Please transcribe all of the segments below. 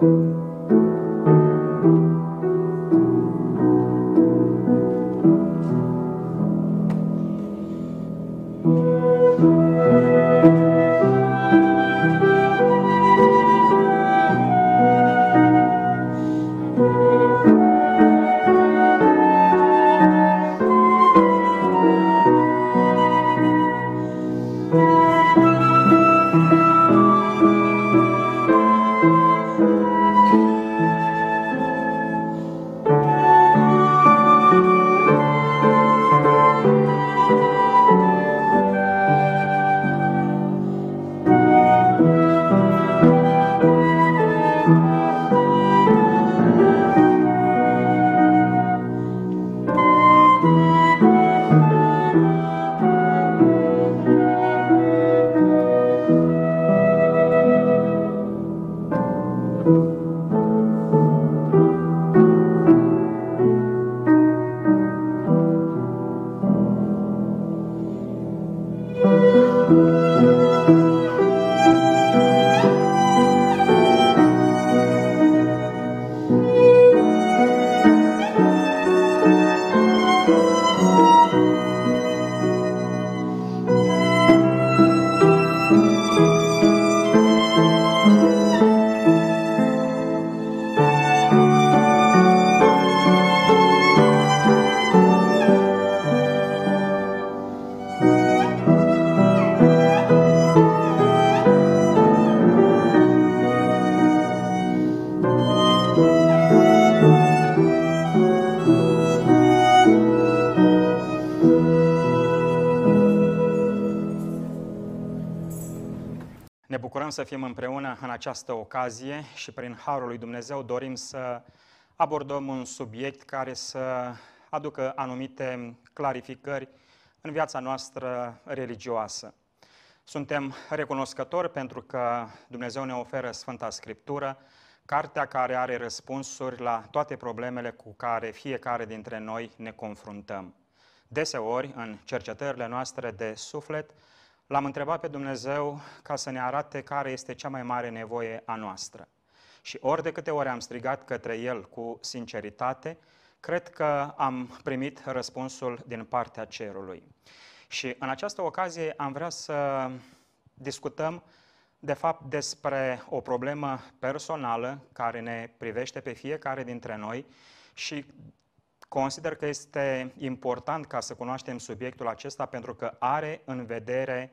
thank you să fim împreună în această ocazie și prin Harul lui Dumnezeu dorim să abordăm un subiect care să aducă anumite clarificări în viața noastră religioasă. Suntem recunoscători pentru că Dumnezeu ne oferă Sfânta Scriptură, cartea care are răspunsuri la toate problemele cu care fiecare dintre noi ne confruntăm. Deseori, în cercetările noastre de suflet, L-am întrebat pe Dumnezeu ca să ne arate care este cea mai mare nevoie a noastră. Și ori de câte ori am strigat către El cu sinceritate, cred că am primit răspunsul din partea cerului. Și în această ocazie am vrea să discutăm, de fapt, despre o problemă personală care ne privește pe fiecare dintre noi și Consider că este important ca să cunoaștem subiectul acesta pentru că are în vedere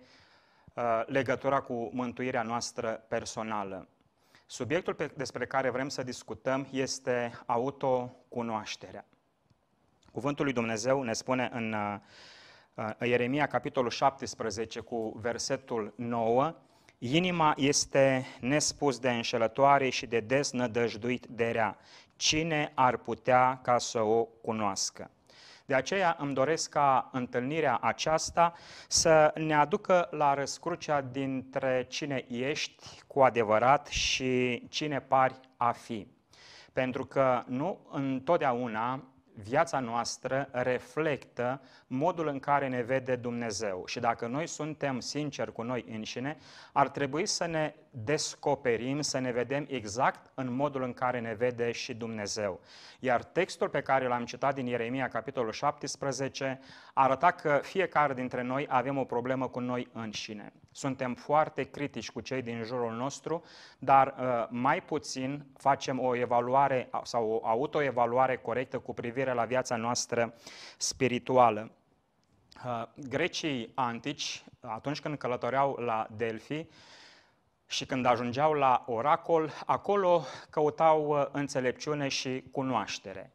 uh, legătura cu mântuirea noastră personală. Subiectul despre care vrem să discutăm este autocunoașterea. Cuvântul lui Dumnezeu ne spune în uh, uh, Ieremia, capitolul 17, cu versetul 9, Inima este nespus de înșelătoare și de desnădăjduit de rea. Cine ar putea ca să o cunoască? De aceea îmi doresc ca întâlnirea aceasta să ne aducă la răscrucea dintre cine ești cu adevărat și cine pari a fi. Pentru că nu întotdeauna viața noastră reflectă modul în care ne vede Dumnezeu. Și dacă noi suntem sinceri cu noi înșine, ar trebui să ne descoperim, să ne vedem exact în modul în care ne vede și Dumnezeu. Iar textul pe care l-am citat din Ieremia, capitolul 17, arăta că fiecare dintre noi avem o problemă cu noi înșine. Suntem foarte critici cu cei din jurul nostru, dar uh, mai puțin facem o evaluare sau o autoevaluare corectă cu privire la viața noastră spirituală. Uh, grecii antici, atunci când călătoreau la Delphi și când ajungeau la oracol, acolo căutau uh, înțelepciune și cunoaștere.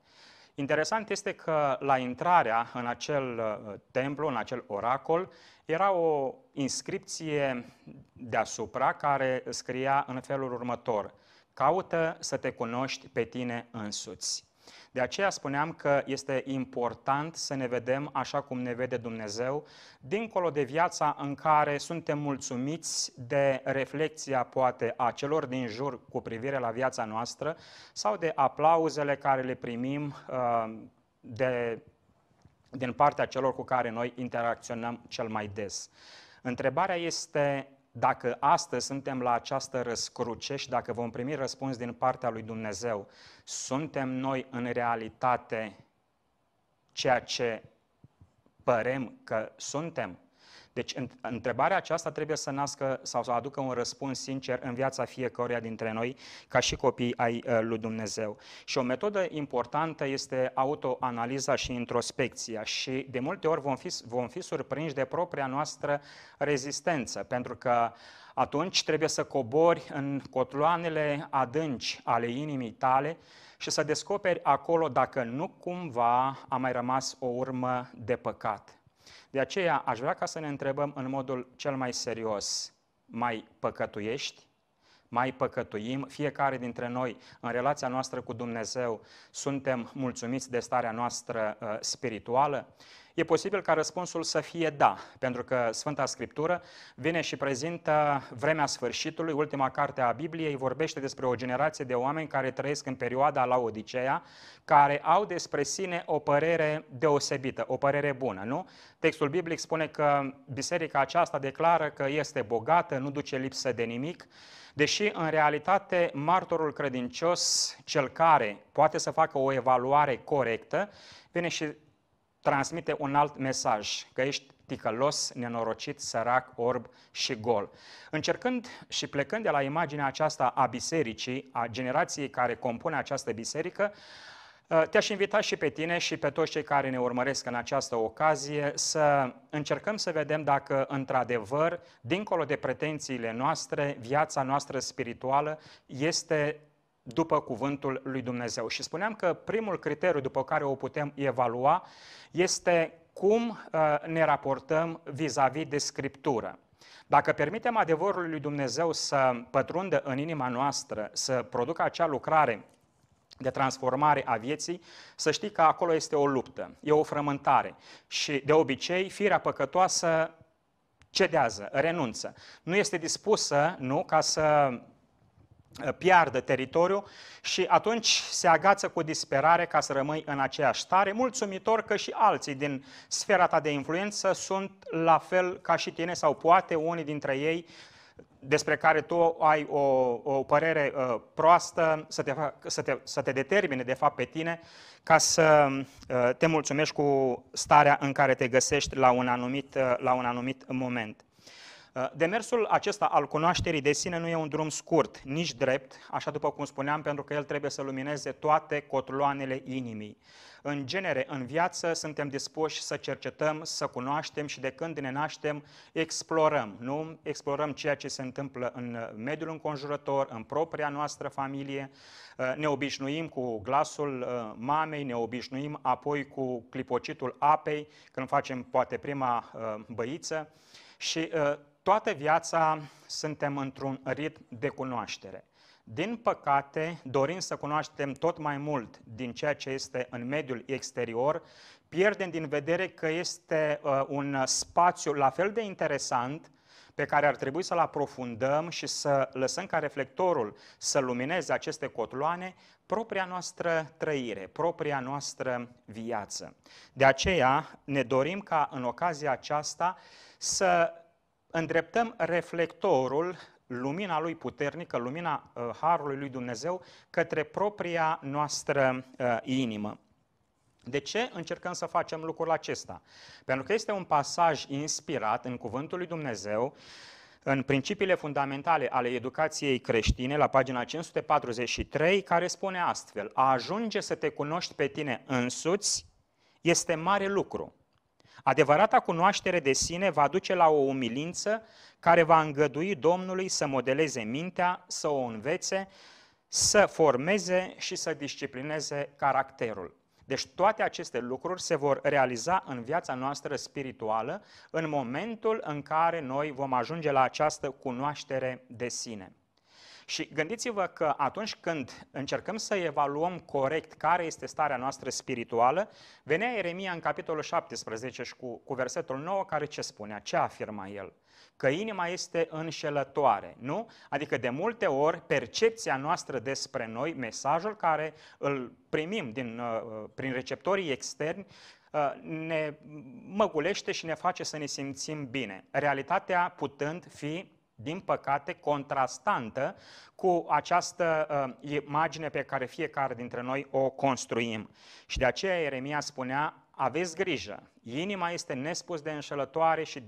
Interesant este că la intrarea în acel uh, templu, în acel oracol, era o inscripție deasupra care scria în felul următor: Caută să te cunoști pe tine însuți. De aceea spuneam că este important să ne vedem așa cum ne vede Dumnezeu, dincolo de viața în care suntem mulțumiți de reflexia, poate, a celor din jur cu privire la viața noastră sau de aplauzele care le primim uh, de, din partea celor cu care noi interacționăm cel mai des. Întrebarea este dacă astăzi suntem la această răscruce și dacă vom primi răspuns din partea lui Dumnezeu, suntem noi în realitate ceea ce părem că suntem? Deci întrebarea aceasta trebuie să nască sau să aducă un răspuns sincer în viața fiecăruia dintre noi ca și copii ai uh, lui Dumnezeu. Și o metodă importantă este autoanaliza și introspecția și de multe ori vom fi, vom fi surprinși de propria noastră rezistență, pentru că atunci trebuie să cobori în cotloanele adânci ale inimii tale și să descoperi acolo dacă nu cumva a mai rămas o urmă de păcat. De aceea aș vrea ca să ne întrebăm în modul cel mai serios, mai păcătuiești? mai păcătuim. Fiecare dintre noi, în relația noastră cu Dumnezeu, suntem mulțumiți de starea noastră uh, spirituală? E posibil ca răspunsul să fie da, pentru că Sfânta Scriptură vine și prezintă vremea sfârșitului, ultima carte a Bibliei, vorbește despre o generație de oameni care trăiesc în perioada la Odiceea, care au despre sine o părere deosebită, o părere bună, nu? Textul biblic spune că biserica aceasta declară că este bogată, nu duce lipsă de nimic, Deși, în realitate, martorul credincios, cel care poate să facă o evaluare corectă, vine și transmite un alt mesaj, că ești ticălos, nenorocit, sărac, orb și gol. Încercând și plecând de la imaginea aceasta a bisericii, a generației care compune această biserică, Uh, te-aș invita și pe tine și pe toți cei care ne urmăresc în această ocazie să încercăm să vedem dacă, într-adevăr, dincolo de pretențiile noastre, viața noastră spirituală este după cuvântul lui Dumnezeu. Și spuneam că primul criteriu după care o putem evalua este cum uh, ne raportăm vis-a-vis de Scriptură. Dacă permitem adevărul lui Dumnezeu să pătrundă în inima noastră, să producă acea lucrare de transformare a vieții, să știi că acolo este o luptă, e o frământare. Și de obicei, firea păcătoasă cedează, renunță. Nu este dispusă, nu, ca să ă, piardă teritoriu și atunci se agață cu disperare ca să rămâi în aceeași stare, mulțumitor că și alții din sfera ta de influență sunt la fel ca și tine sau poate unii dintre ei despre care tu ai o, o părere uh, proastă, să te, să, te, să te determine, de fapt, pe tine, ca să uh, te mulțumești cu starea în care te găsești la un anumit, uh, la un anumit moment. Uh, demersul acesta al cunoașterii de sine nu e un drum scurt, nici drept, așa după cum spuneam, pentru că el trebuie să lumineze toate cotloanele inimii. În genere, în viață, suntem dispuși să cercetăm, să cunoaștem și de când ne naștem, explorăm, nu? Explorăm ceea ce se întâmplă în mediul înconjurător, în propria noastră familie, uh, ne obișnuim cu glasul uh, mamei, ne obișnuim apoi cu clipocitul apei, când facem poate prima băiță. Și uh, toată viața suntem într-un ritm de cunoaștere. Din păcate, dorim să cunoaștem tot mai mult din ceea ce este în mediul exterior, pierdem din vedere că este uh, un spațiu la fel de interesant pe care ar trebui să-l aprofundăm și să lăsăm ca reflectorul să lumineze aceste cotloane propria noastră trăire, propria noastră viață. De aceea ne dorim ca în ocazia aceasta să îndreptăm reflectorul, lumina lui puternică, lumina uh, harului lui Dumnezeu, către propria noastră uh, inimă. De ce încercăm să facem lucrul acesta? Pentru că este un pasaj inspirat în Cuvântul lui Dumnezeu, în principiile fundamentale ale educației creștine, la pagina 543, care spune astfel, a ajunge să te cunoști pe tine însuți este mare lucru Adevărata cunoaștere de sine va duce la o umilință care va îngădui Domnului să modeleze mintea, să o învețe, să formeze și să disciplineze caracterul. Deci toate aceste lucruri se vor realiza în viața noastră spirituală în momentul în care noi vom ajunge la această cunoaștere de sine. Și gândiți-vă că atunci când încercăm să evaluăm corect care este starea noastră spirituală, venea Ieremia în capitolul 17 și cu, cu versetul 9 care ce spunea, ce afirma el? Că inima este înșelătoare, nu? Adică de multe ori percepția noastră despre noi, mesajul care îl primim din, uh, uh, prin receptorii externi, uh, ne măgulește și ne face să ne simțim bine. Realitatea putând fi din păcate, contrastantă cu această uh, imagine pe care fiecare dintre noi o construim. Și de aceea Ieremia spunea, aveți grijă, inima este nespus de înșelătoare și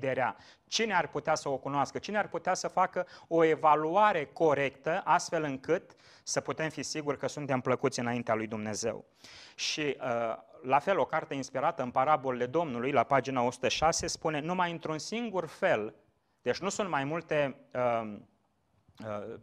rea. Cine ar putea să o cunoască? Cine ar putea să facă o evaluare corectă, astfel încât să putem fi siguri că suntem plăcuți înaintea lui Dumnezeu? Și uh, la fel, o carte inspirată în parabolele Domnului, la pagina 106, spune, numai într-un singur fel deci nu sunt mai multe uh, uh,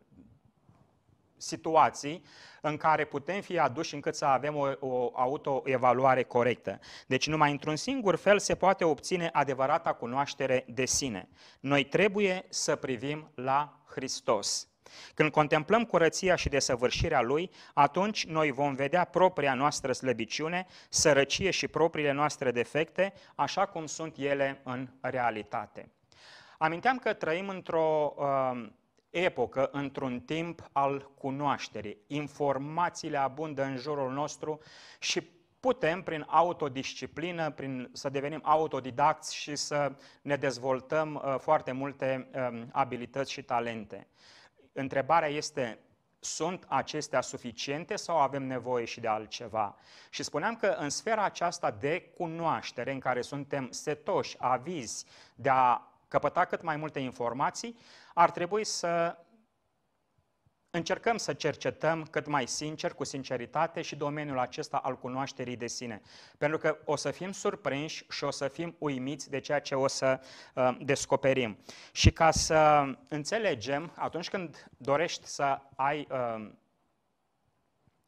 situații în care putem fi aduși încât să avem o, o autoevaluare corectă. Deci numai într-un singur fel se poate obține adevărata cunoaștere de sine. Noi trebuie să privim la Hristos. Când contemplăm curăția și desăvârșirea Lui, atunci noi vom vedea propria noastră slăbiciune, sărăcie și propriile noastre defecte, așa cum sunt ele în realitate. Aminteam că trăim într-o uh, epocă, într-un timp al cunoașterii. Informațiile abundă în jurul nostru și putem, prin autodisciplină, prin să devenim autodidacți și să ne dezvoltăm uh, foarte multe uh, abilități și talente. Întrebarea este, sunt acestea suficiente sau avem nevoie și de altceva? Și spuneam că în sfera aceasta de cunoaștere, în care suntem setoși, avizi de a căpăta cât mai multe informații, ar trebui să încercăm să cercetăm cât mai sincer, cu sinceritate și domeniul acesta al cunoașterii de sine. Pentru că o să fim surprinși și o să fim uimiți de ceea ce o să uh, descoperim. Și ca să înțelegem, atunci când dorești să ai uh,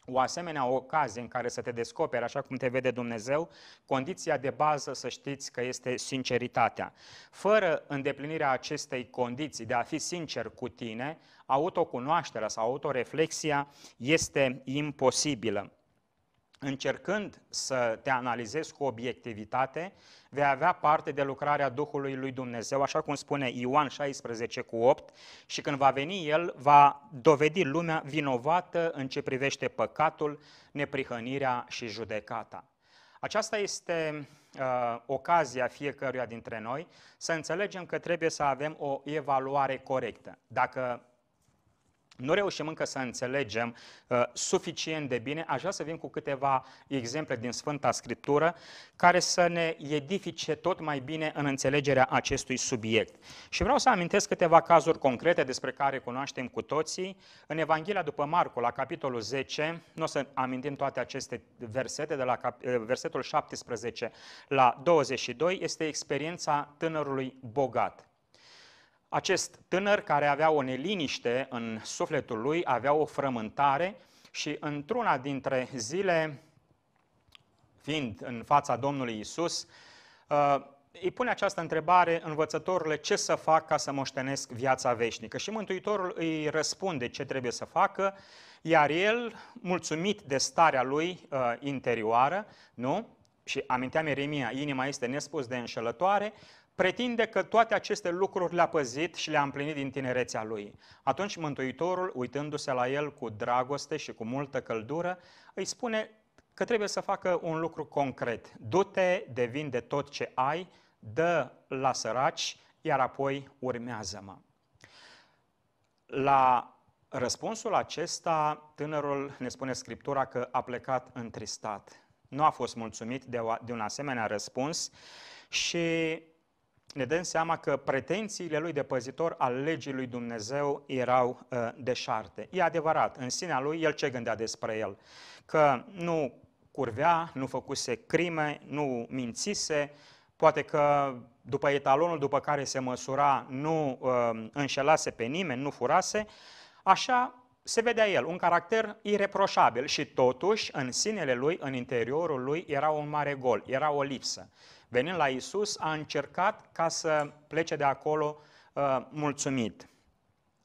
o asemenea ocazie în care să te descoperi așa cum te vede Dumnezeu, condiția de bază să știți că este sinceritatea. Fără îndeplinirea acestei condiții de a fi sincer cu tine, autocunoașterea sau autoreflexia este imposibilă. Încercând să te analizezi cu obiectivitate, vei avea parte de lucrarea Duhului lui Dumnezeu, așa cum spune Ioan 16 cu 8, și când va veni El, va dovedi lumea vinovată în ce privește păcatul, neprihănirea și judecata. Aceasta este uh, ocazia fiecăruia dintre noi să înțelegem că trebuie să avem o evaluare corectă. Dacă nu reușim încă să înțelegem uh, suficient de bine, aș vrea să vin cu câteva exemple din Sfânta Scriptură care să ne edifice tot mai bine în înțelegerea acestui subiect. Și vreau să amintesc câteva cazuri concrete despre care cunoaștem cu toții. În Evanghelia după Marcu, la capitolul 10, nu o să amintim toate aceste versete, de la cap, uh, versetul 17 la 22, este experiența tânărului bogat. Acest tânăr care avea o neliniște în sufletul lui, avea o frământare și într-una dintre zile, fiind în fața Domnului Isus, uh, îi pune această întrebare, învățătorule, ce să fac ca să moștenesc viața veșnică? Și Mântuitorul îi răspunde ce trebuie să facă, iar el, mulțumit de starea lui uh, interioară, nu? Și aminteam Ieremia, inima este nespus de înșelătoare, pretinde că toate aceste lucruri le-a păzit și le-a împlinit din tinerețea lui. Atunci Mântuitorul, uitându-se la el cu dragoste și cu multă căldură, îi spune că trebuie să facă un lucru concret. Du-te, devin de tot ce ai, dă la săraci, iar apoi urmează-mă. La răspunsul acesta, tânărul ne spune Scriptura că a plecat întristat. Nu a fost mulțumit de, o, de un asemenea răspuns și ne dăm seama că pretențiile lui de păzitor al legii lui Dumnezeu erau uh, deșarte. E adevărat, în sinea lui el ce gândea despre el? Că nu curvea, nu făcuse crime, nu mințise, poate că după etalonul după care se măsura nu uh, înșelase pe nimeni, nu furase, așa se vedea el, un caracter ireproșabil și totuși în sinele lui, în interiorul lui, era un mare gol, era o lipsă venind la Isus, a încercat ca să plece de acolo uh, mulțumit.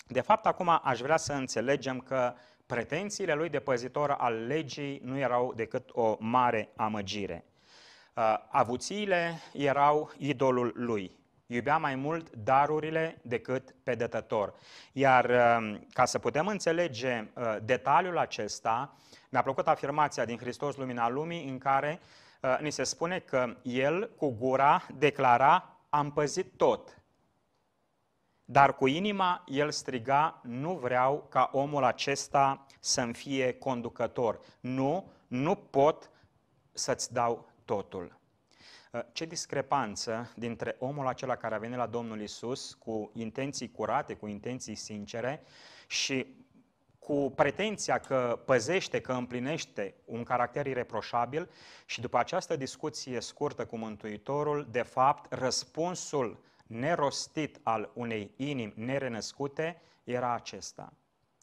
De fapt, acum aș vrea să înțelegem că pretențiile lui de păzitor al legii nu erau decât o mare amăgire. Uh, avuțiile erau idolul lui. Iubea mai mult darurile decât pe dătător. Iar uh, ca să putem înțelege uh, detaliul acesta, mi-a plăcut afirmația din Hristos Lumina Lumii în care uh, Uh, ni se spune că el cu gura declara, am păzit tot. Dar cu inima el striga, nu vreau ca omul acesta să-mi fie conducător. Nu, nu pot să-ți dau totul. Uh, ce discrepanță dintre omul acela care a venit la Domnul Isus cu intenții curate, cu intenții sincere și cu pretenția că păzește, că împlinește un caracter ireproșabil și după această discuție scurtă cu Mântuitorul, de fapt, răspunsul nerostit al unei inimi nerenăscute era acesta.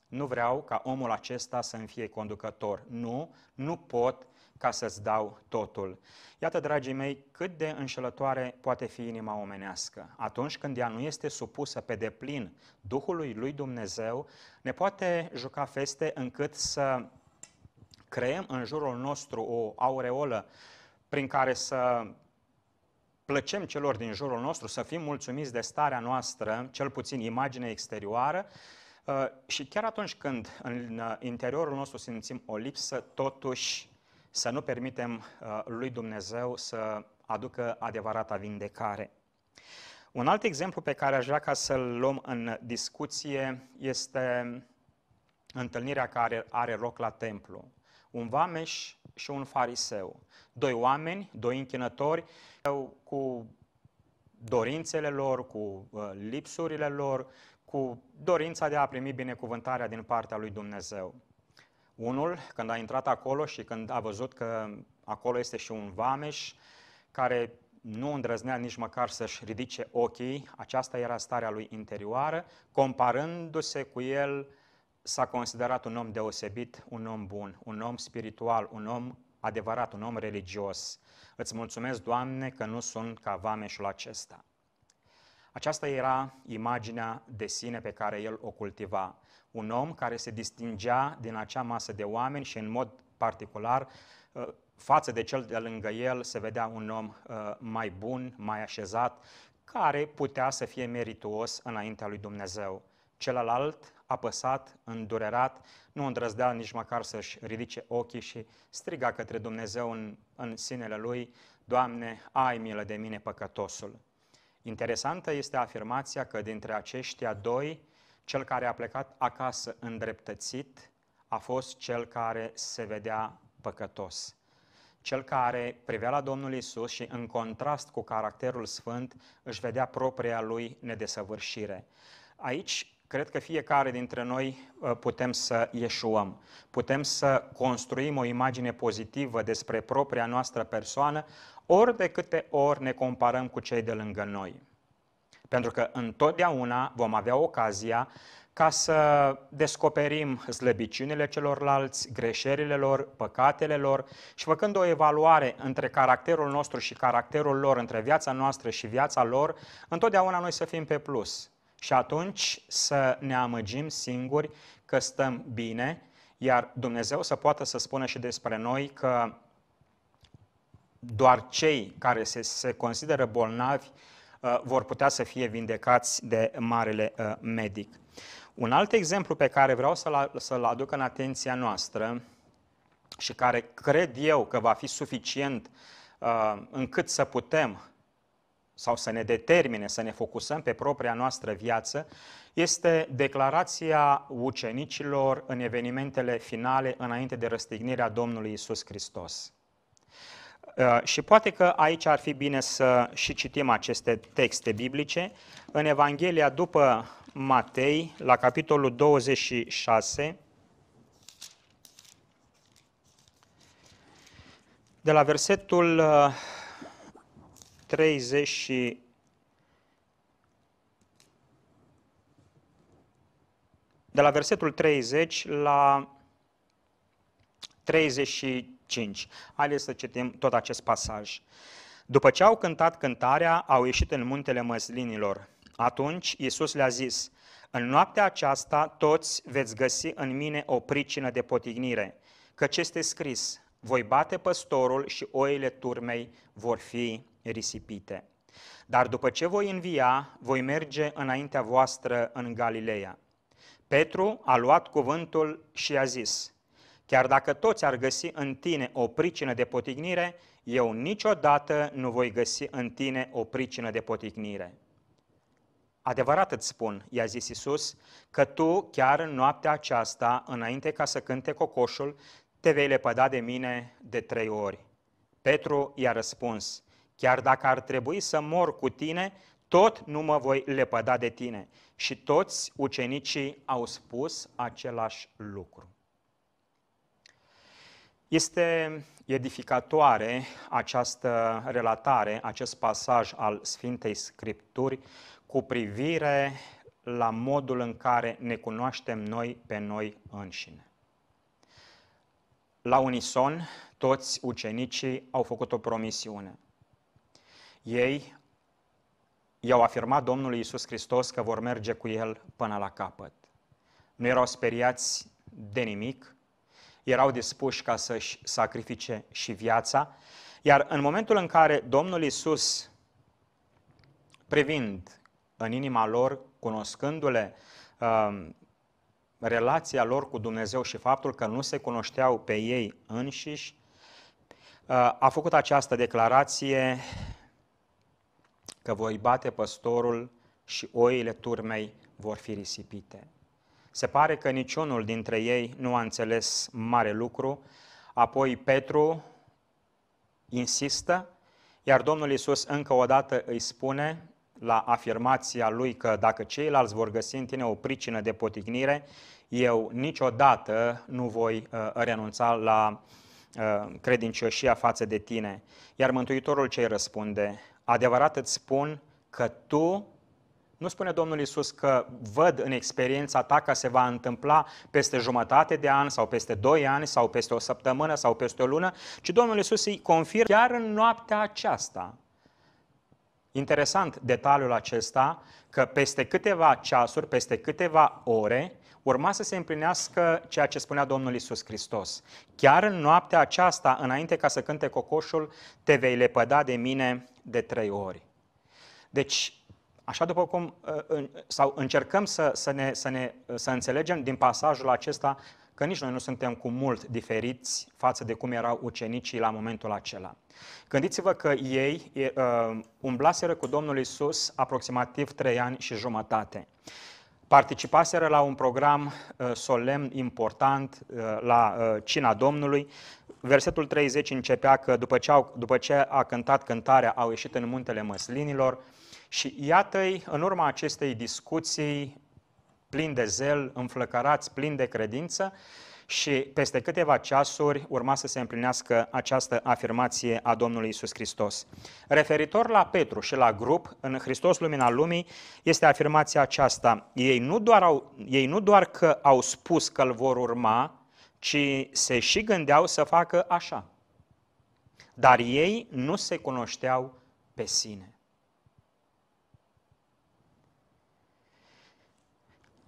Nu vreau ca omul acesta să-mi fie conducător. Nu, nu pot ca să-ți dau totul. Iată, dragii mei, cât de înșelătoare poate fi inima omenească. Atunci când ea nu este supusă pe deplin Duhului lui Dumnezeu, ne poate juca feste încât să creăm în jurul nostru o aureolă prin care să plăcem celor din jurul nostru, să fim mulțumiți de starea noastră, cel puțin imagine exterioară, uh, și chiar atunci când în uh, interiorul nostru simțim o lipsă, totuși să nu permitem uh, lui Dumnezeu să aducă adevărata vindecare. Un alt exemplu pe care aș vrea ca să-l luăm în discuție este întâlnirea care are loc la templu. Un vameș și un fariseu. Doi oameni, doi închinători, cu dorințele lor, cu uh, lipsurile lor, cu dorința de a primi binecuvântarea din partea lui Dumnezeu. Unul, când a intrat acolo și când a văzut că acolo este și un vameș care nu îndrăznea nici măcar să-și ridice ochii, aceasta era starea lui interioară, comparându-se cu el s-a considerat un om deosebit, un om bun, un om spiritual, un om adevărat, un om religios. Îți mulțumesc, Doamne, că nu sunt ca vameșul acesta. Aceasta era imaginea de sine pe care el o cultiva un om care se distingea din acea masă de oameni și în mod particular uh, față de cel de lângă el se vedea un om uh, mai bun, mai așezat, care putea să fie merituos înaintea lui Dumnezeu. Celălalt, apăsat, îndurerat, nu îndrăzdea nici măcar să-și ridice ochii și striga către Dumnezeu în, în sinele lui, Doamne, ai milă de mine păcătosul. Interesantă este afirmația că dintre aceștia doi, cel care a plecat acasă îndreptățit a fost cel care se vedea păcătos. Cel care privea la Domnul Isus și, în contrast cu caracterul sfânt, își vedea propria lui nedesăvârșire. Aici Cred că fiecare dintre noi uh, putem să ieșuăm, putem să construim o imagine pozitivă despre propria noastră persoană, ori de câte ori ne comparăm cu cei de lângă noi. Pentru că întotdeauna vom avea ocazia ca să descoperim slăbiciunile celorlalți, greșelile lor, păcatele lor și făcând o evaluare între caracterul nostru și caracterul lor, între viața noastră și viața lor, întotdeauna noi să fim pe plus. Și atunci să ne amăgim singuri că stăm bine, iar Dumnezeu să poată să spună și despre noi că doar cei care se, se consideră bolnavi Uh, vor putea să fie vindecați de marele uh, medic. Un alt exemplu pe care vreau să-l, aduc în atenția noastră și care cred eu că va fi suficient uh, încât să putem sau să ne determine să ne focusăm pe propria noastră viață, este declarația ucenicilor în evenimentele finale înainte de răstignirea Domnului Isus Hristos. Uh, și poate că aici ar fi bine să și citim aceste texte biblice. În Evanghelia după Matei, la capitolul 26, de la versetul 30 uh, de la versetul 30 la 35. Haideți să citim tot acest pasaj. După ce au cântat cântarea, au ieșit în muntele măslinilor. Atunci Iisus le-a zis, în noaptea aceasta toți veți găsi în mine o pricină de potignire, căci este scris, voi bate păstorul și oile turmei vor fi risipite. Dar după ce voi învia, voi merge înaintea voastră în Galileea. Petru a luat cuvântul și a zis, Chiar dacă toți ar găsi în tine o pricină de potignire, eu niciodată nu voi găsi în tine o pricină de potignire. Adevărat îți spun, i-a zis Isus, că tu, chiar în noaptea aceasta, înainte ca să cânte cocoșul, te vei lepăda de mine de trei ori. Petru i-a răspuns, chiar dacă ar trebui să mor cu tine, tot nu mă voi lepăda de tine. Și toți ucenicii au spus același lucru. Este edificatoare această relatare, acest pasaj al Sfintei Scripturi cu privire la modul în care ne cunoaștem noi pe noi înșine. La unison, toți ucenicii au făcut o promisiune. Ei i-au afirmat Domnului Isus Hristos că vor merge cu el până la capăt. Nu erau speriați de nimic, erau dispuși ca să-și sacrifice și viața. Iar în momentul în care Domnul Isus, privind în inima lor, cunoscându-le uh, relația lor cu Dumnezeu și faptul că nu se cunoșteau pe ei înșiși, uh, a făcut această declarație că voi bate păstorul și oile turmei vor fi risipite. Se pare că niciunul dintre ei nu a înțeles mare lucru. Apoi Petru insistă, iar Domnul Isus încă o dată îi spune la afirmația lui că dacă ceilalți vor găsi în tine o pricină de potignire, eu niciodată nu voi uh, renunța la uh, credincioșia față de tine. Iar Mântuitorul ce răspunde? Adevărat îți spun că tu nu spune Domnul Isus că văd în experiența ta că se va întâmpla peste jumătate de an sau peste doi ani sau peste o săptămână sau peste o lună, ci Domnul Isus îi confirmă chiar în noaptea aceasta. Interesant detaliul acesta că peste câteva ceasuri, peste câteva ore, urma să se împlinească ceea ce spunea Domnul Isus Hristos. Chiar în noaptea aceasta, înainte ca să cânte cocoșul, te vei lepăda de mine de trei ori. Deci, Așa după cum, ă, sau încercăm să, să, ne, să, ne, să înțelegem din pasajul acesta că nici noi nu suntem cu mult diferiți față de cum erau ucenicii la momentul acela. Gândiți-vă că ei ă, umblaseră cu Domnul Isus aproximativ trei ani și jumătate. Participaseră la un program ă, solemn, important, la Cina Domnului. Versetul 30 începea că după ce, au, după ce a cântat cântarea, au ieșit în muntele măslinilor, și iată-i, în urma acestei discuții, plin de zel, înflăcărați, plin de credință, și peste câteva ceasuri urma să se împlinească această afirmație a Domnului Isus Hristos. Referitor la Petru și la grup, în Hristos Lumina Lumii, este afirmația aceasta. Ei nu doar, au, ei nu doar că au spus că îl vor urma, ci se și gândeau să facă așa. Dar ei nu se cunoșteau pe sine.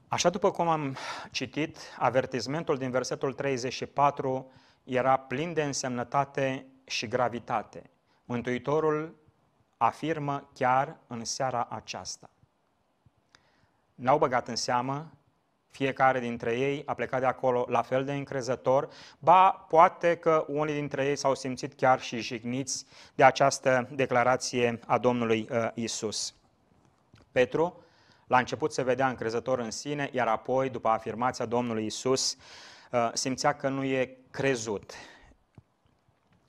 Așa după cum am citit, avertismentul din versetul 34 era plin de însemnătate și gravitate. Mântuitorul afirmă chiar în seara aceasta. N-au băgat în seamă, fiecare dintre ei a plecat de acolo la fel de încrezător, ba poate că unii dintre ei s-au simțit chiar și jigniți de această declarație a Domnului uh, Isus. Petru la început se vedea încrezător în sine, iar apoi, după afirmația Domnului Isus, uh, simțea că nu e crezut.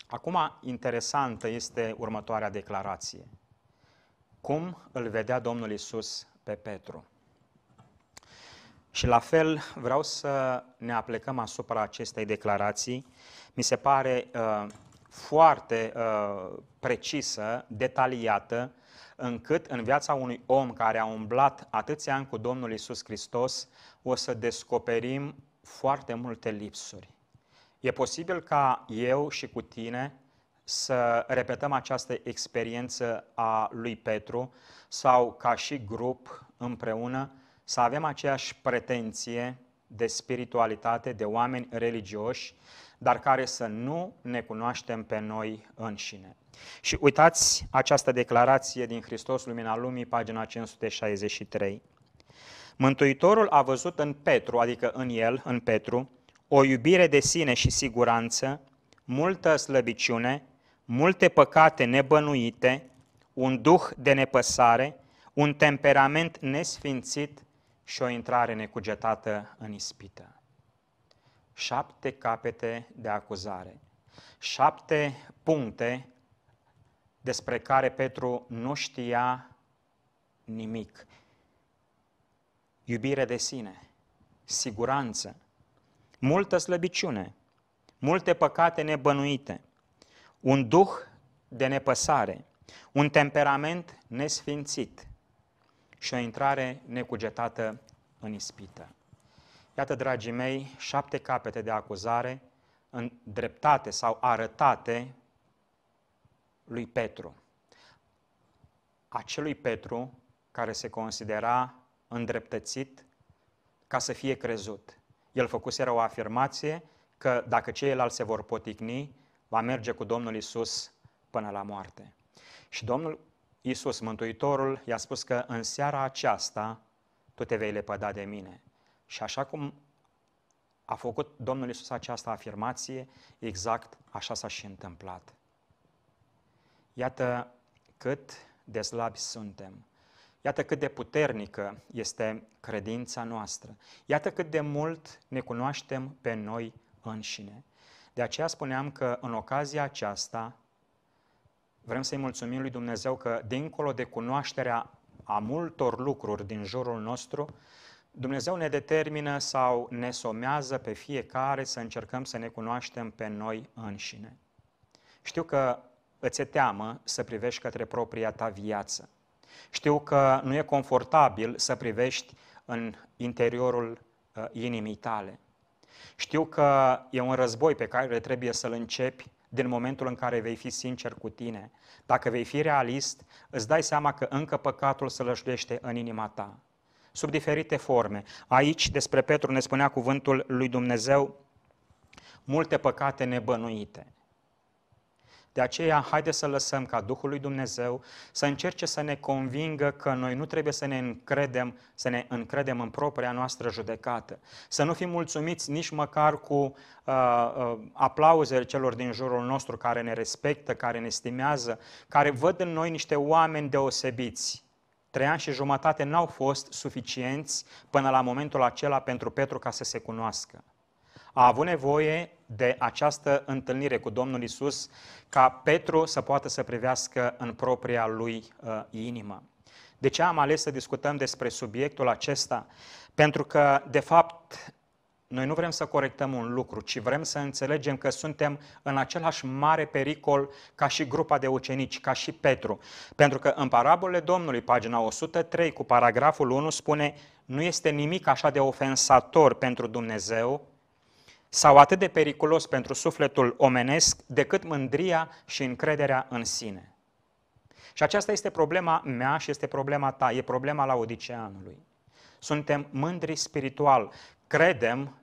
Acum, interesantă este următoarea declarație. Cum îl vedea Domnul Isus pe Petru? Și la fel vreau să ne aplecăm asupra acestei declarații. Mi se pare uh, foarte uh, precisă, detaliată încât în viața unui om care a umblat atâția ani cu Domnul Isus Hristos, o să descoperim foarte multe lipsuri. E posibil ca eu și cu tine să repetăm această experiență a lui Petru sau ca și grup împreună să avem aceeași pretenție de spiritualitate, de oameni religioși, dar care să nu ne cunoaștem pe noi înșine. Și uitați această declarație din Hristos Lumina Lumii, pagina 563. Mântuitorul a văzut în Petru, adică în el, în Petru, o iubire de sine și siguranță, multă slăbiciune, multe păcate nebănuite, un duh de nepăsare, un temperament nesfințit și o intrare necugetată în ispită. Șapte capete de acuzare, șapte puncte despre care Petru nu știa nimic. Iubire de sine, siguranță, multă slăbiciune, multe păcate nebănuite, un duh de nepăsare, un temperament nesfințit și o intrare necugetată în ispită. Iată, dragii mei, șapte capete de acuzare îndreptate sau arătate lui Petru. Acelui Petru care se considera îndreptățit ca să fie crezut. El făcuseră o afirmație că dacă ceilalți se vor poticni, va merge cu Domnul Isus până la moarte. Și Domnul Isus, Mântuitorul, i-a spus că în seara aceasta tu te vei lepăda de mine. Și așa cum a făcut Domnul Isus această afirmație, exact așa s-a și întâmplat. Iată cât de slabi suntem. Iată cât de puternică este credința noastră. Iată cât de mult ne cunoaștem pe noi înșine. De aceea spuneam că în ocazia aceasta vrem să-i mulțumim lui Dumnezeu că dincolo de cunoașterea a multor lucruri din jurul nostru, Dumnezeu ne determină sau ne somează pe fiecare să încercăm să ne cunoaștem pe noi înșine. Știu că Îți e teamă să privești către propria ta viață. Știu că nu e confortabil să privești în interiorul uh, inimii tale. Știu că e un război pe care trebuie să-l începi din momentul în care vei fi sincer cu tine. Dacă vei fi realist, îți dai seama că încă păcatul se lășluiește în inima ta, sub diferite forme. Aici, despre Petru, ne spunea cuvântul lui Dumnezeu, multe păcate nebănuite. De aceea, haideți să lăsăm ca Duhul lui Dumnezeu să încerce să ne convingă că noi nu trebuie să ne încredem, să ne încredem în propria noastră judecată. Să nu fim mulțumiți nici măcar cu uh, uh, aplauzele celor din jurul nostru care ne respectă, care ne stimează, care văd în noi niște oameni deosebiți. Trei ani și jumătate n-au fost suficienți până la momentul acela pentru Petru ca să se cunoască. A avut nevoie de această întâlnire cu Domnul Isus, ca Petru să poată să privească în propria lui uh, inimă. De ce am ales să discutăm despre subiectul acesta? Pentru că, de fapt, noi nu vrem să corectăm un lucru, ci vrem să înțelegem că suntem în același mare pericol ca și grupa de ucenici, ca și Petru. Pentru că în parabolele Domnului, pagina 103, cu paragraful 1, spune nu este nimic așa de ofensator pentru Dumnezeu sau atât de periculos pentru sufletul omenesc decât mândria și încrederea în sine. Și aceasta este problema mea și este problema ta, e problema la Odiceanului. Suntem mândri spiritual, credem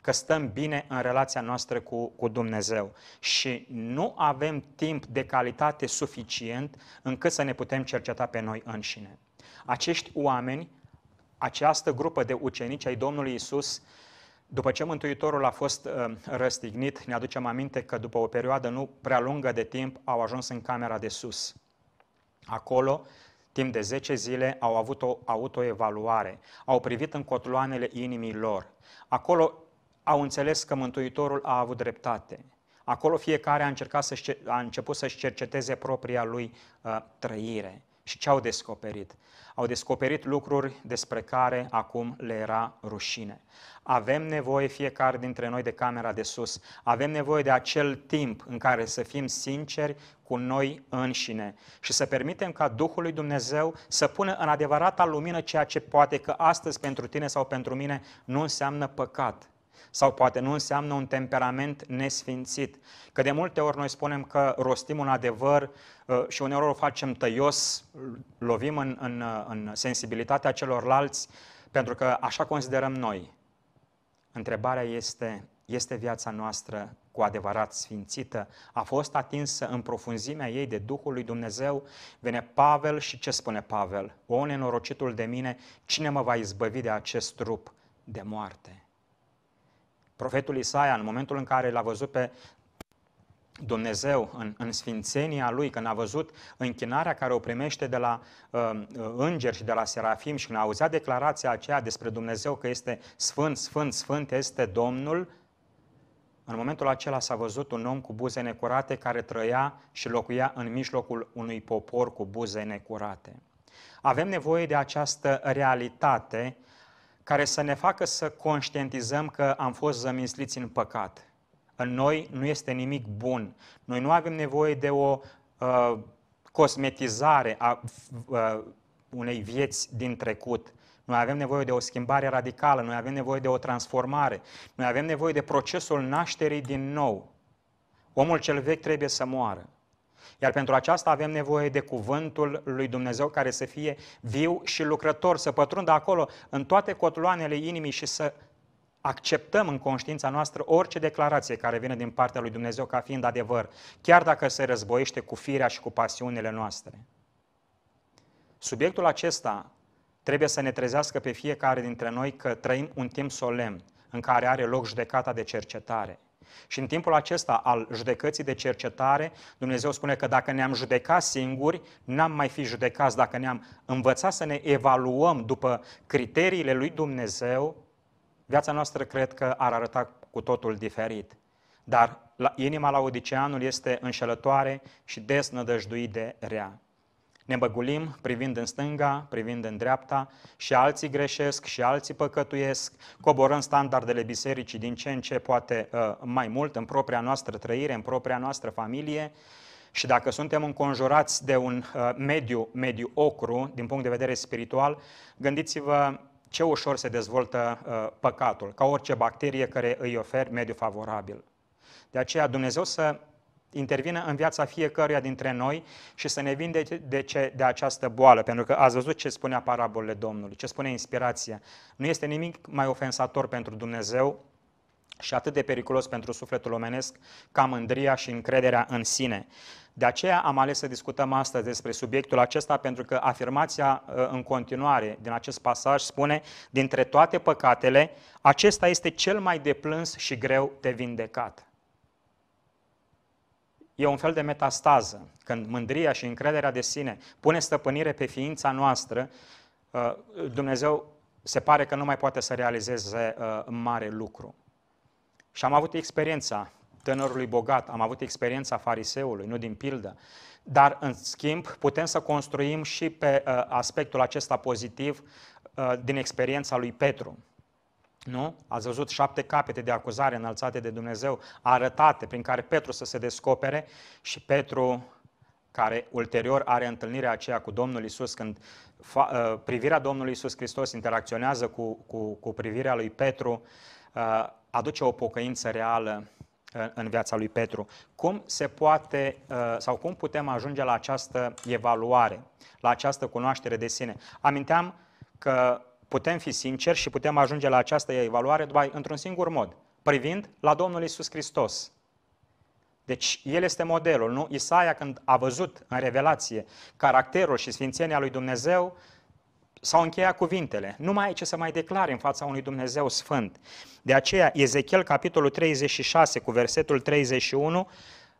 că stăm bine în relația noastră cu, cu Dumnezeu și nu avem timp de calitate suficient încât să ne putem cerceta pe noi înșine. Acești oameni, această grupă de ucenici ai Domnului Isus, după ce Mântuitorul a fost uh, răstignit, ne aducem aminte că după o perioadă nu prea lungă de timp au ajuns în camera de sus. Acolo, timp de 10 zile, au avut o autoevaluare, au privit în cotloanele inimii lor. Acolo au înțeles că Mântuitorul a avut dreptate. Acolo fiecare a, încercat să a început să-și cerceteze propria lui uh, trăire. Și ce au descoperit? Au descoperit lucruri despre care acum le era rușine. Avem nevoie fiecare dintre noi de camera de sus. Avem nevoie de acel timp în care să fim sinceri cu noi înșine și să permitem ca Duhul lui Dumnezeu să pună în adevărata lumină ceea ce poate că astăzi pentru tine sau pentru mine nu înseamnă păcat sau poate nu înseamnă un temperament nesfințit. Că de multe ori noi spunem că rostim un adevăr uh, și uneori o facem tăios, lovim în, în, uh, în sensibilitatea celorlalți, pentru că așa considerăm noi. Întrebarea este, este viața noastră cu adevărat sfințită? A fost atinsă în profunzimea ei de Duhul lui Dumnezeu? Vine Pavel și ce spune Pavel? O, nenorocitul de mine, cine mă va izbăvi de acest trup de moarte? Profetul Isaia, în momentul în care l-a văzut pe Dumnezeu în, în sfințenia lui, când a văzut închinarea care o primește de la uh, uh, îngeri și de la serafim și când a auzit declarația aceea despre Dumnezeu că este sfânt, sfânt, sfânt este Domnul, în momentul acela s-a văzut un om cu buze necurate care trăia și locuia în mijlocul unui popor cu buze necurate. Avem nevoie de această realitate care să ne facă să conștientizăm că am fost zămisliți în păcat. În noi nu este nimic bun. Noi nu avem nevoie de o uh, cosmetizare a uh, unei vieți din trecut. Noi avem nevoie de o schimbare radicală, noi avem nevoie de o transformare, noi avem nevoie de procesul nașterii din nou. Omul cel vechi trebuie să moară. Iar pentru aceasta avem nevoie de cuvântul lui Dumnezeu care să fie viu și lucrător, să pătrundă acolo în toate cotloanele inimii și să acceptăm în conștiința noastră orice declarație care vine din partea lui Dumnezeu ca fiind adevăr, chiar dacă se războiește cu firea și cu pasiunile noastre. Subiectul acesta trebuie să ne trezească pe fiecare dintre noi că trăim un timp solemn în care are loc judecata de cercetare. Și în timpul acesta al judecății de cercetare, Dumnezeu spune că dacă ne-am judecat singuri, n-am mai fi judecați. Dacă ne-am învățat să ne evaluăm după criteriile lui Dumnezeu, viața noastră cred că ar arăta cu totul diferit. Dar la, inima laodiceanul este înșelătoare și desnădăjduit de rea. Ne băgulim privind în stânga, privind în dreapta și alții greșesc și alții păcătuiesc, coborăm standardele bisericii din ce în ce poate uh, mai mult în propria noastră trăire, în propria noastră familie și dacă suntem înconjurați de un uh, mediu mediu ocru din punct de vedere spiritual, gândiți-vă ce ușor se dezvoltă uh, păcatul, ca orice bacterie care îi oferi mediu favorabil. De aceea Dumnezeu să intervină în viața fiecăruia dintre noi și să ne vindece de, ce, de această boală. Pentru că ați văzut ce spunea parabolele Domnului, ce spune inspirația. Nu este nimic mai ofensator pentru Dumnezeu și atât de periculos pentru sufletul omenesc ca mândria și încrederea în sine. De aceea am ales să discutăm astăzi despre subiectul acesta, pentru că afirmația uh, în continuare din acest pasaj spune, dintre toate păcatele, acesta este cel mai deplâns și greu de vindecat e un fel de metastază, când mândria și încrederea de sine pune stăpânire pe ființa noastră, uh, Dumnezeu se pare că nu mai poate să realizeze uh, mare lucru. Și am avut experiența tânărului bogat, am avut experiența fariseului, nu din pildă. Dar, în schimb, putem să construim și pe uh, aspectul acesta pozitiv din experiența lui Petru. Nu? Ați văzut șapte capete de acuzare înălțate de Dumnezeu, arătate, prin care Petru să se descopere și Petru, care ulterior are întâlnirea aceea cu Domnul Isus, când fa, uh, privirea Domnului Isus Hristos interacționează cu, cu, cu privirea lui Petru, uh, aduce o pocăință reală uh, în viața lui Petru. Cum se poate sau cum putem ajunge la această evaluare, la această cunoaștere de sine? Aminteam că putem fi sinceri și putem ajunge la această evaluare doar într-un singur mod, privind la Domnul Isus Hristos. Deci el este modelul, nu? Isaia când a văzut în revelație caracterul și sfințenia lui Dumnezeu, s-au încheiat cuvintele. Nu mai ai ce să mai declare în fața unui Dumnezeu sfânt. De aceea, Ezechiel, capitolul 36, cu versetul 31,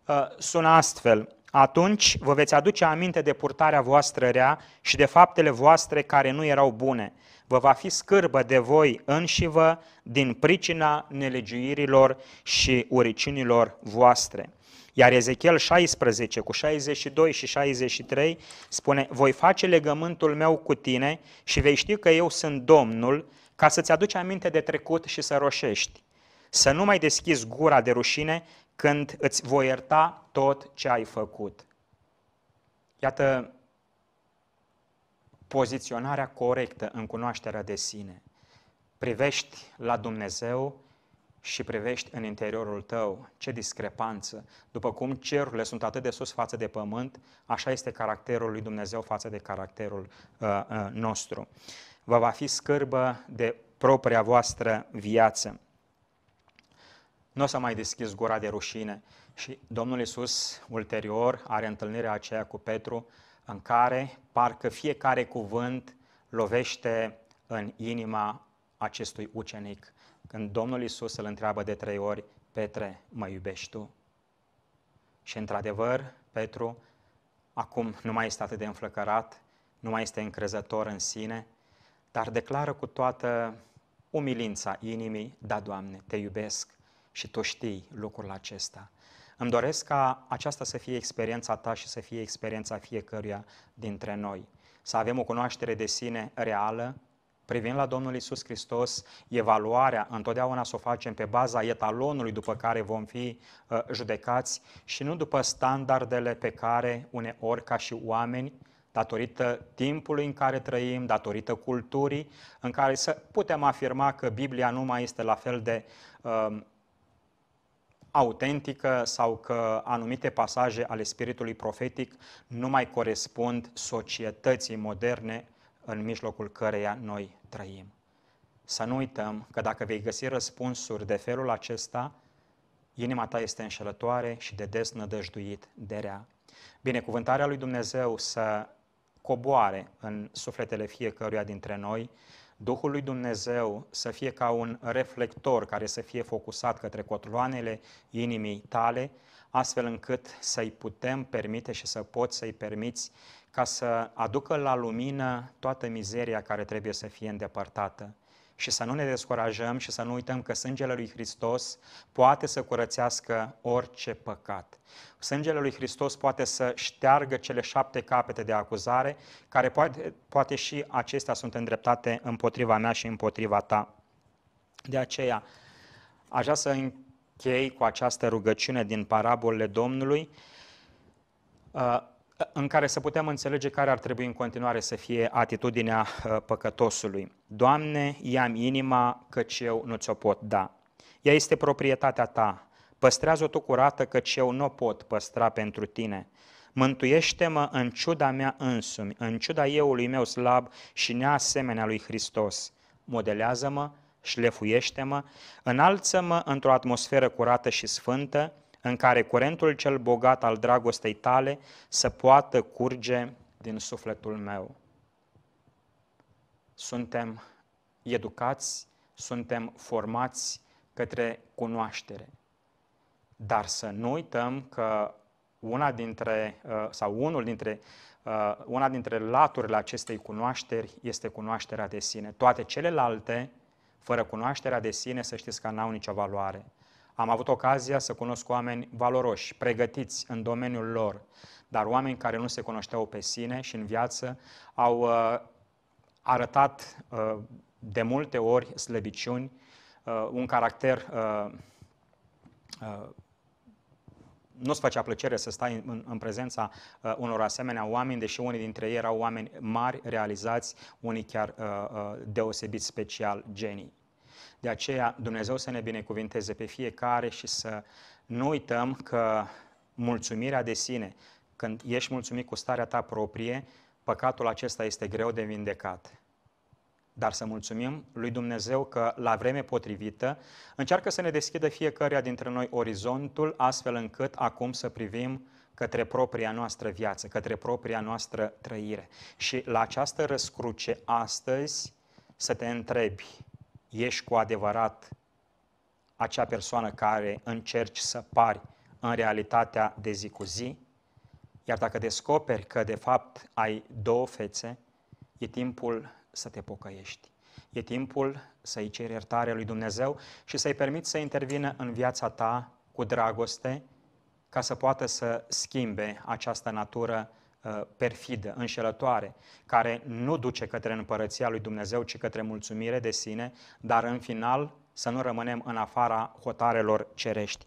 uh, sună astfel. Atunci vă veți aduce aminte de purtarea voastră rea și de faptele voastre care nu erau bune vă va fi scârbă de voi înșivă din pricina nelegiuirilor și uricinilor voastre. Iar Ezechiel 16 cu 62 și 63 spune, voi face legământul meu cu tine și vei ști că eu sunt Domnul, ca să-ți aduci aminte de trecut și să roșești. Să nu mai deschizi gura de rușine când îți voi ierta tot ce ai făcut. Iată poziționarea corectă în cunoașterea de sine. Privești la Dumnezeu și privești în interiorul tău. Ce discrepanță! După cum cerurile sunt atât de sus față de pământ, așa este caracterul lui Dumnezeu față de caracterul uh, uh, nostru. Vă va fi scârbă de propria voastră viață. Nu o să mai deschizi gura de rușine. Și Domnul Isus, ulterior, are întâlnirea aceea cu Petru, în care parcă fiecare cuvânt lovește în inima acestui ucenic. Când Domnul Isus îl întreabă de trei ori, Petre, mă iubești tu? Și într-adevăr, Petru acum nu mai este atât de înflăcărat, nu mai este încrezător în sine, dar declară cu toată umilința inimii, da, Doamne, te iubesc și Tu știi lucrul acesta. Îmi doresc ca aceasta să fie experiența ta și să fie experiența fiecăruia dintre noi. Să avem o cunoaștere de sine reală, privind la Domnul Isus Hristos, evaluarea întotdeauna să o facem pe baza etalonului după care vom fi uh, judecați și nu după standardele pe care uneori ca și oameni datorită timpului în care trăim, datorită culturii, în care să putem afirma că Biblia nu mai este la fel de uh, autentică sau că anumite pasaje ale spiritului profetic nu mai corespund societății moderne în mijlocul căreia noi trăim. Să nu uităm că dacă vei găsi răspunsuri de felul acesta, inima ta este înșelătoare și de des nădăjduit de rea. Binecuvântarea lui Dumnezeu să coboare în sufletele fiecăruia dintre noi Duhul lui Dumnezeu să fie ca un reflector care să fie focusat către cotloanele inimii tale, astfel încât să-i putem permite și să poți să-i permiți ca să aducă la lumină toată mizeria care trebuie să fie îndepărtată și să nu ne descurajăm și să nu uităm că sângele lui Hristos poate să curățească orice păcat. Sângele lui Hristos poate să șteargă cele șapte capete de acuzare, care poate, poate și acestea sunt îndreptate împotriva mea și împotriva ta. De aceea, aș vrea să închei cu această rugăciune din parabolele Domnului. Uh, în care să putem înțelege care ar trebui în continuare să fie atitudinea uh, păcătosului. Doamne, ia inima, căci eu nu ți-o pot da. Ea este proprietatea ta. Păstrează-o tu curată, căci eu nu o pot păstra pentru tine. Mântuiește-mă în ciuda mea însumi, în ciuda euului meu slab și neasemenea lui Hristos. Modelează-mă, șlefuiește-mă, înalță-mă într-o atmosferă curată și sfântă, în care curentul cel bogat al dragostei tale să poată curge din sufletul meu. Suntem educați, suntem formați către cunoaștere. Dar să nu uităm că una dintre, uh, sau unul dintre, uh, una dintre laturile acestei cunoașteri este cunoașterea de sine. Toate celelalte, fără cunoașterea de sine, să știți că n-au nicio valoare. Am avut ocazia să cunosc oameni valoroși, pregătiți în domeniul lor, dar oameni care nu se cunoșteau pe sine și în viață au uh, arătat uh, de multe ori slăbiciuni, uh, un caracter uh, uh, nu-ți făcea plăcere să stai în, în prezența uh, unor asemenea oameni, deși unii dintre ei erau oameni mari, realizați, unii chiar uh, uh, deosebit special, genii. De aceea Dumnezeu să ne binecuvinteze pe fiecare și să nu uităm că mulțumirea de sine, când ești mulțumit cu starea ta proprie, păcatul acesta este greu de vindecat. Dar să mulțumim lui Dumnezeu că la vreme potrivită încearcă să ne deschidă fiecare dintre noi orizontul astfel încât acum să privim către propria noastră viață, către propria noastră trăire. Și la această răscruce astăzi să te întrebi, ești cu adevărat acea persoană care încerci să pari în realitatea de zi cu zi, iar dacă descoperi că de fapt ai două fețe, e timpul să te pocăiești. E timpul să-i ceri iertare lui Dumnezeu și să-i permiți să intervină în viața ta cu dragoste, ca să poată să schimbe această natură Uh, perfidă, înșelătoare, care nu duce către împărăția lui Dumnezeu, ci către mulțumire de sine, dar în final să nu rămânem în afara hotarelor cerești.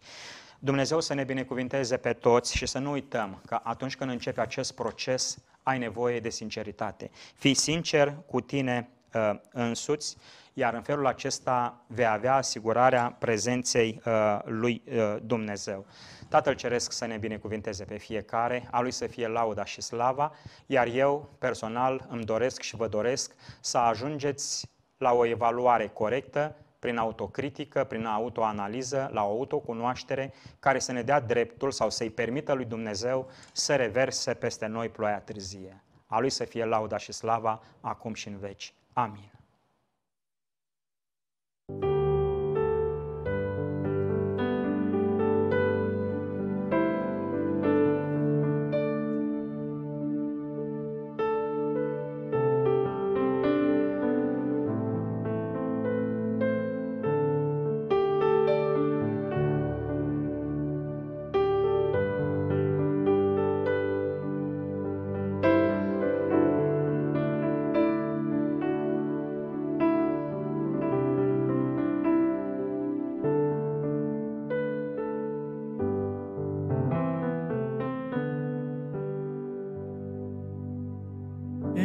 Dumnezeu să ne binecuvinteze pe toți și să nu uităm că atunci când începe acest proces, ai nevoie de sinceritate. Fii sincer cu tine uh, însuți, iar în felul acesta vei avea asigurarea prezenței uh, lui uh, Dumnezeu. Tatăl Ceresc să ne binecuvinteze pe fiecare, a lui să fie lauda și slava, iar eu personal îmi doresc și vă doresc să ajungeți la o evaluare corectă, prin autocritică, prin autoanaliză, la o autocunoaștere care să ne dea dreptul sau să-i permită lui Dumnezeu să reverse peste noi ploaia târzie. A lui să fie lauda și slava acum și în veci. Amin.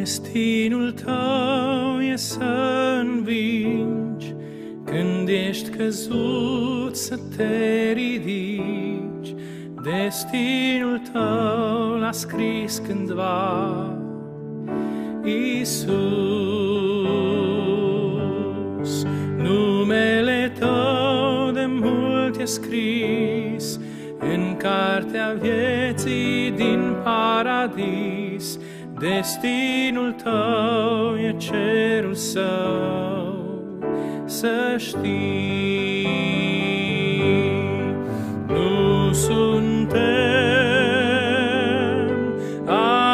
Destinul tău e să învingi, Când ești căzut să te ridici. Destinul tău l-a scris cândva Iisus. Numele tău de mult e scris În cartea vieții Destinul tău e cerul său, să știi. Nu suntem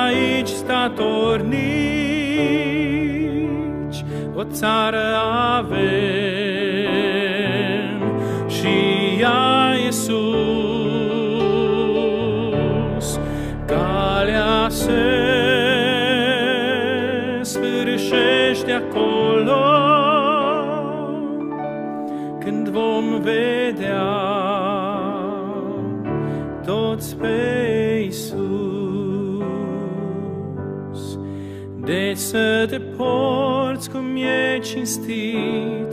aici statornici, o țară a toți pe Iisus. De deci să te porți cum e cinstit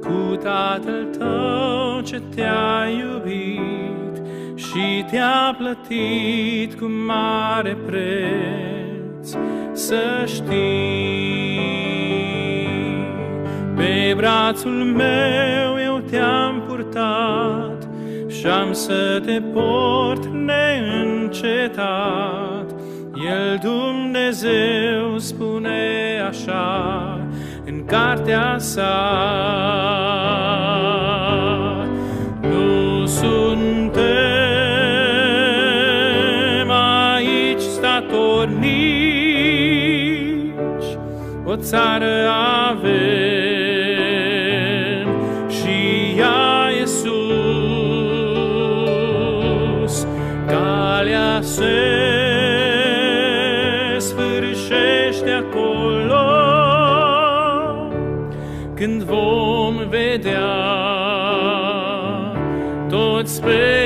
cu Tatăl tău ce te-a iubit și te-a plătit cu mare preț, să știi. Pe brațul meu eu te-am purtat, și am să te port neîncetat. El Dumnezeu spune așa în cartea sa. Nu suntem aici statornici, o țară avem, se sfârșește acolo când vom vedea toți pe